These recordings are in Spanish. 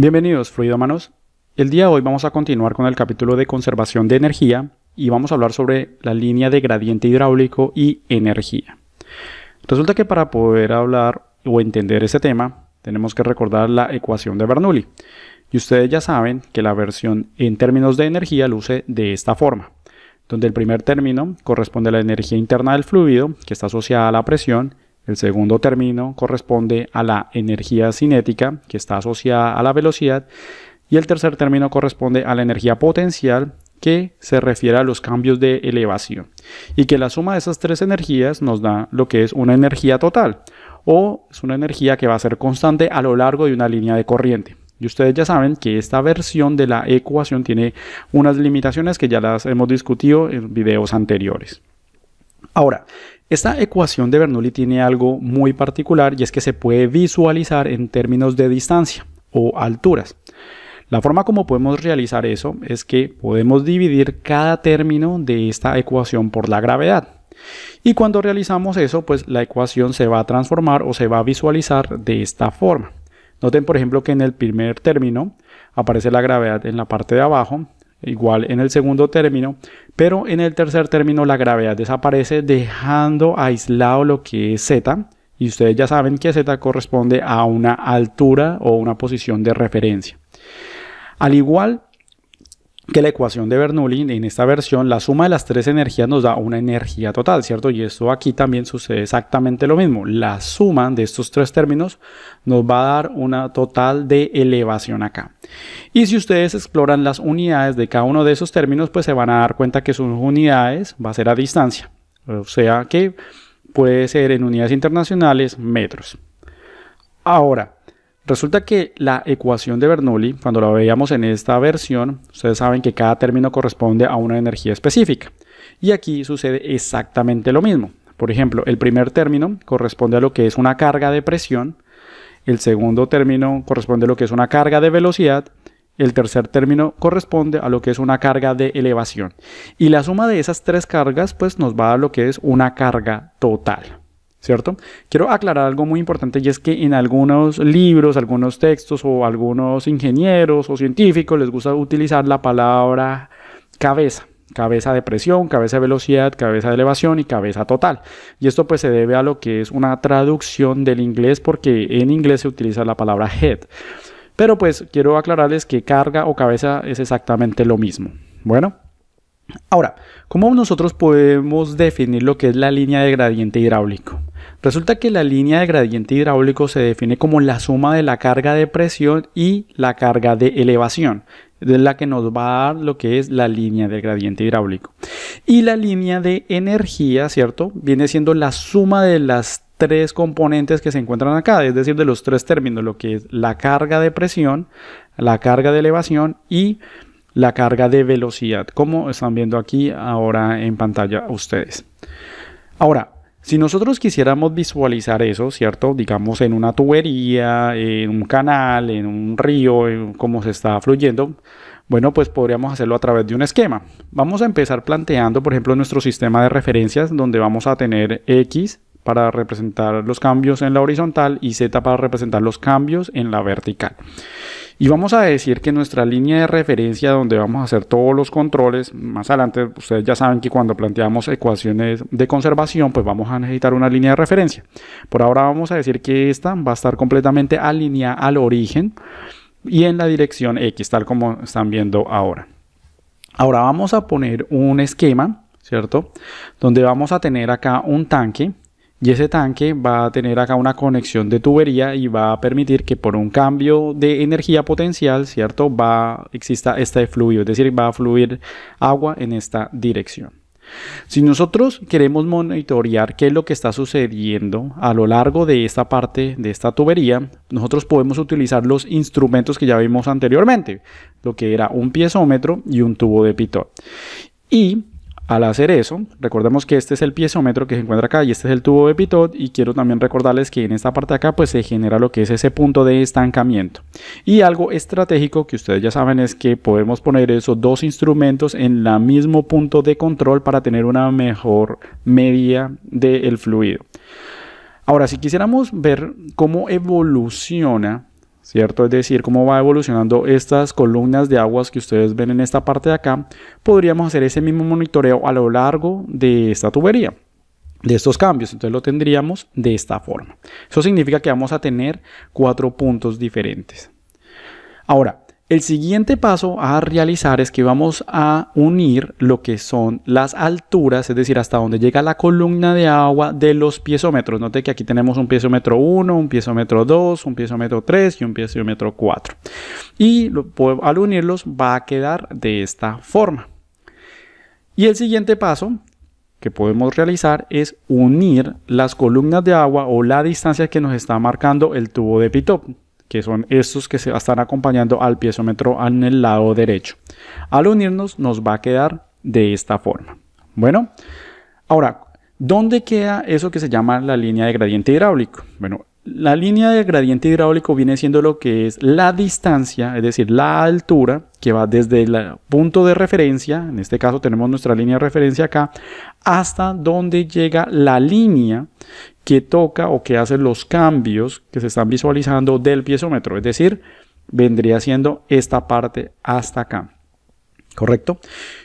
Bienvenidos, manos. El día de hoy vamos a continuar con el capítulo de conservación de energía y vamos a hablar sobre la línea de gradiente hidráulico y energía. Resulta que para poder hablar o entender ese tema, tenemos que recordar la ecuación de Bernoulli. Y ustedes ya saben que la versión en términos de energía luce de esta forma, donde el primer término corresponde a la energía interna del fluido, que está asociada a la presión, el segundo término corresponde a la energía cinética, que está asociada a la velocidad, y el tercer término corresponde a la energía potencial, que se refiere a los cambios de elevación, y que la suma de esas tres energías nos da lo que es una energía total, o es una energía que va a ser constante a lo largo de una línea de corriente. Y ustedes ya saben que esta versión de la ecuación tiene unas limitaciones que ya las hemos discutido en videos anteriores. Ahora, esta ecuación de Bernoulli tiene algo muy particular y es que se puede visualizar en términos de distancia o alturas. La forma como podemos realizar eso es que podemos dividir cada término de esta ecuación por la gravedad. Y cuando realizamos eso, pues la ecuación se va a transformar o se va a visualizar de esta forma. Noten, por ejemplo, que en el primer término aparece la gravedad en la parte de abajo, igual en el segundo término, pero en el tercer término la gravedad desaparece dejando aislado lo que es z, y ustedes ya saben que z corresponde a una altura o una posición de referencia. Al igual que la ecuación de Bernoulli en esta versión, la suma de las tres energías nos da una energía total, ¿cierto? Y esto aquí también sucede exactamente lo mismo. La suma de estos tres términos nos va a dar una total de elevación acá. Y si ustedes exploran las unidades de cada uno de esos términos, pues se van a dar cuenta que sus unidades va a ser a distancia. O sea que puede ser en unidades internacionales metros. Ahora, Resulta que la ecuación de Bernoulli, cuando la veíamos en esta versión, ustedes saben que cada término corresponde a una energía específica. Y aquí sucede exactamente lo mismo. Por ejemplo, el primer término corresponde a lo que es una carga de presión, el segundo término corresponde a lo que es una carga de velocidad, el tercer término corresponde a lo que es una carga de elevación. Y la suma de esas tres cargas pues nos va a dar lo que es una carga total. ¿cierto? Quiero aclarar algo muy importante y es que en algunos libros, algunos textos o algunos ingenieros o científicos les gusta utilizar la palabra cabeza. Cabeza de presión, cabeza de velocidad, cabeza de elevación y cabeza total. Y esto pues se debe a lo que es una traducción del inglés porque en inglés se utiliza la palabra head. Pero pues quiero aclararles que carga o cabeza es exactamente lo mismo. Bueno, ahora, ¿cómo nosotros podemos definir lo que es la línea de gradiente hidráulico? Resulta que la línea de gradiente hidráulico se define como la suma de la carga de presión y la carga de elevación, de la que nos va a dar lo que es la línea de gradiente hidráulico. Y la línea de energía, ¿cierto? Viene siendo la suma de las tres componentes que se encuentran acá, es decir, de los tres términos, lo que es la carga de presión, la carga de elevación y la carga de velocidad, como están viendo aquí ahora en pantalla ustedes. Ahora, si nosotros quisiéramos visualizar eso, ¿cierto? Digamos en una tubería, en un canal, en un río, en cómo se está fluyendo, bueno, pues podríamos hacerlo a través de un esquema. Vamos a empezar planteando, por ejemplo, nuestro sistema de referencias, donde vamos a tener X para representar los cambios en la horizontal y Z para representar los cambios en la vertical. Y vamos a decir que nuestra línea de referencia donde vamos a hacer todos los controles, más adelante ustedes ya saben que cuando planteamos ecuaciones de conservación, pues vamos a necesitar una línea de referencia. Por ahora vamos a decir que esta va a estar completamente alineada al origen y en la dirección X, tal como están viendo ahora. Ahora vamos a poner un esquema, ¿cierto? Donde vamos a tener acá un tanque y ese tanque va a tener acá una conexión de tubería y va a permitir que por un cambio de energía potencial, ¿cierto? Va, exista este fluido, es decir, va a fluir agua en esta dirección. Si nosotros queremos monitorear qué es lo que está sucediendo a lo largo de esta parte de esta tubería, nosotros podemos utilizar los instrumentos que ya vimos anteriormente, lo que era un piezómetro y un tubo de pitot. Y al hacer eso, recordemos que este es el piezómetro que se encuentra acá y este es el tubo de pitot y quiero también recordarles que en esta parte de acá pues se genera lo que es ese punto de estancamiento. Y algo estratégico que ustedes ya saben es que podemos poner esos dos instrumentos en el mismo punto de control para tener una mejor media del fluido. Ahora, si quisiéramos ver cómo evoluciona ¿cierto? Es decir, cómo va evolucionando estas columnas de aguas que ustedes ven en esta parte de acá, podríamos hacer ese mismo monitoreo a lo largo de esta tubería de estos cambios, entonces lo tendríamos de esta forma. Eso significa que vamos a tener cuatro puntos diferentes. Ahora, el siguiente paso a realizar es que vamos a unir lo que son las alturas, es decir, hasta donde llega la columna de agua de los piezómetros. Note que aquí tenemos un piezómetro 1, un piezómetro 2, un piezómetro 3 y un piezómetro 4. Y al unirlos va a quedar de esta forma. Y el siguiente paso que podemos realizar es unir las columnas de agua o la distancia que nos está marcando el tubo de pitot que son estos que se están acompañando al piezómetro en el lado derecho. Al unirnos nos va a quedar de esta forma. Bueno, ahora, ¿dónde queda eso que se llama la línea de gradiente hidráulico? Bueno, la línea de gradiente hidráulico viene siendo lo que es la distancia, es decir, la altura que va desde el punto de referencia, en este caso tenemos nuestra línea de referencia acá, hasta donde llega la línea que toca o que hace los cambios que se están visualizando del piezómetro, es decir, vendría siendo esta parte hasta acá. ¿Correcto?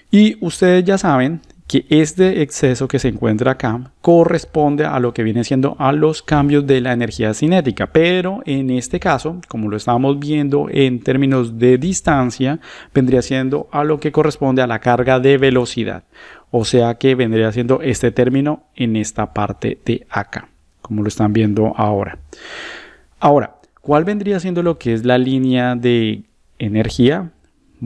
Y ustedes ya saben que este exceso que se encuentra acá corresponde a lo que viene siendo a los cambios de la energía cinética, pero en este caso, como lo estamos viendo en términos de distancia, vendría siendo a lo que corresponde a la carga de velocidad, o sea que vendría siendo este término en esta parte de acá, como lo están viendo ahora. Ahora, ¿cuál vendría siendo lo que es la línea de energía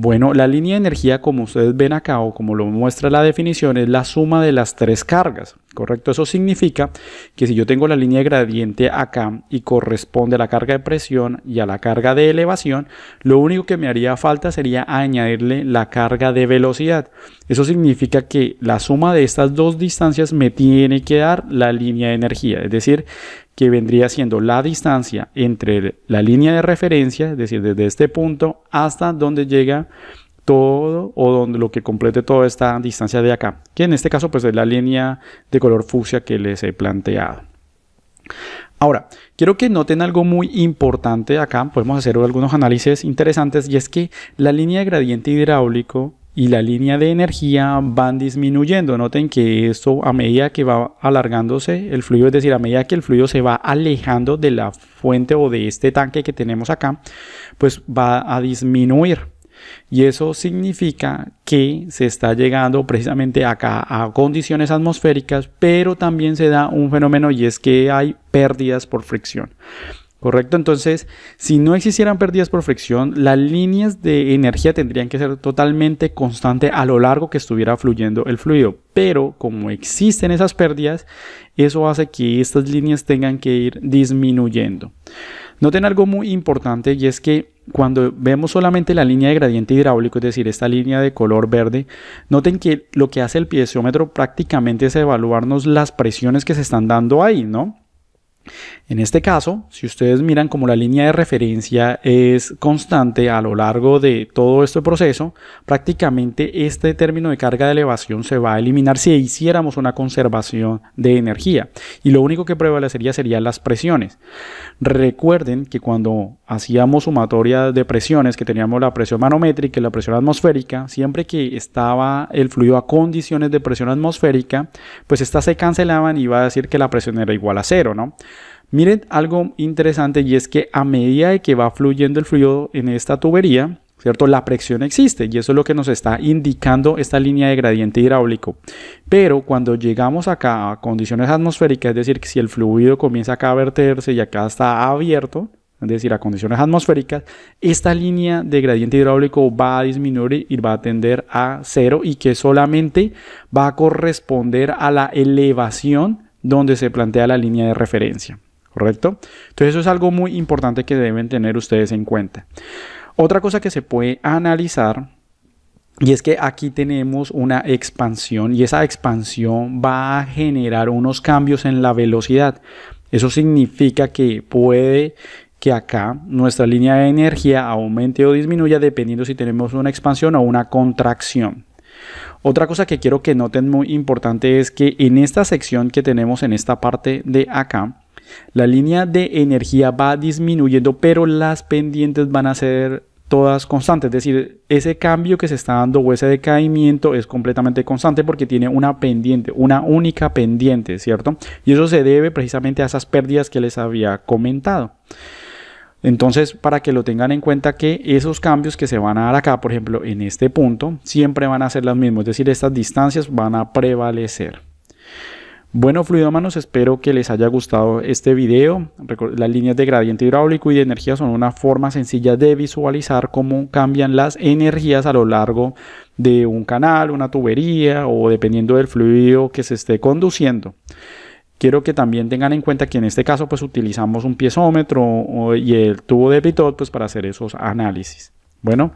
bueno, la línea de energía, como ustedes ven acá o como lo muestra la definición, es la suma de las tres cargas. ¿correcto? Eso significa que si yo tengo la línea de gradiente acá y corresponde a la carga de presión y a la carga de elevación, lo único que me haría falta sería añadirle la carga de velocidad. Eso significa que la suma de estas dos distancias me tiene que dar la línea de energía, es decir, que vendría siendo la distancia entre la línea de referencia, es decir, desde este punto hasta donde llega todo o donde lo que complete toda esta distancia de acá, que en este caso pues es la línea de color fucsia que les he planteado. Ahora, quiero que noten algo muy importante acá, podemos hacer algunos análisis interesantes y es que la línea de gradiente hidráulico y la línea de energía van disminuyendo. Noten que esto a medida que va alargándose el fluido, es decir, a medida que el fluido se va alejando de la fuente o de este tanque que tenemos acá, pues va a disminuir. Y eso significa que se está llegando precisamente acá a condiciones atmosféricas, pero también se da un fenómeno y es que hay pérdidas por fricción. ¿Correcto? Entonces, si no existieran pérdidas por fricción, las líneas de energía tendrían que ser totalmente constantes a lo largo que estuviera fluyendo el fluido. Pero como existen esas pérdidas, eso hace que estas líneas tengan que ir disminuyendo. Noten algo muy importante y es que cuando vemos solamente la línea de gradiente hidráulico, es decir, esta línea de color verde, noten que lo que hace el piezómetro prácticamente es evaluarnos las presiones que se están dando ahí, ¿no? En este caso, si ustedes miran como la línea de referencia es constante a lo largo de todo este proceso, prácticamente este término de carga de elevación se va a eliminar si hiciéramos una conservación de energía y lo único que prevalecería serían las presiones. Recuerden que cuando hacíamos sumatoria de presiones, que teníamos la presión manométrica y la presión atmosférica, siempre que estaba el fluido a condiciones de presión atmosférica, pues estas se cancelaban y iba a decir que la presión era igual a cero, Miren algo interesante y es que a medida de que va fluyendo el fluido en esta tubería, ¿cierto? La presión existe y eso es lo que nos está indicando esta línea de gradiente hidráulico. Pero cuando llegamos acá a condiciones atmosféricas, es decir, que si el fluido comienza acá a verterse y acá está abierto, es decir, a condiciones atmosféricas, esta línea de gradiente hidráulico va a disminuir y va a tender a cero y que solamente va a corresponder a la elevación donde se plantea la línea de referencia. ¿correcto? Entonces eso es algo muy importante que deben tener ustedes en cuenta. Otra cosa que se puede analizar y es que aquí tenemos una expansión y esa expansión va a generar unos cambios en la velocidad. Eso significa que puede que acá nuestra línea de energía aumente o disminuya dependiendo si tenemos una expansión o una contracción. Otra cosa que quiero que noten muy importante es que en esta sección que tenemos en esta parte de acá, la línea de energía va disminuyendo, pero las pendientes van a ser todas constantes, es decir, ese cambio que se está dando o ese decaimiento es completamente constante porque tiene una pendiente, una única pendiente, ¿cierto? Y eso se debe precisamente a esas pérdidas que les había comentado. Entonces, para que lo tengan en cuenta que esos cambios que se van a dar acá, por ejemplo, en este punto, siempre van a ser los mismos, es decir, estas distancias van a prevalecer. Bueno fluidómanos, espero que les haya gustado este video. Las líneas de gradiente hidráulico y de energía son una forma sencilla de visualizar cómo cambian las energías a lo largo de un canal, una tubería o dependiendo del fluido que se esté conduciendo. Quiero que también tengan en cuenta que en este caso pues utilizamos un piezómetro y el tubo de pitot pues para hacer esos análisis. Bueno,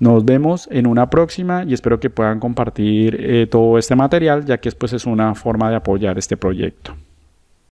nos vemos en una próxima y espero que puedan compartir eh, todo este material, ya que pues, es una forma de apoyar este proyecto.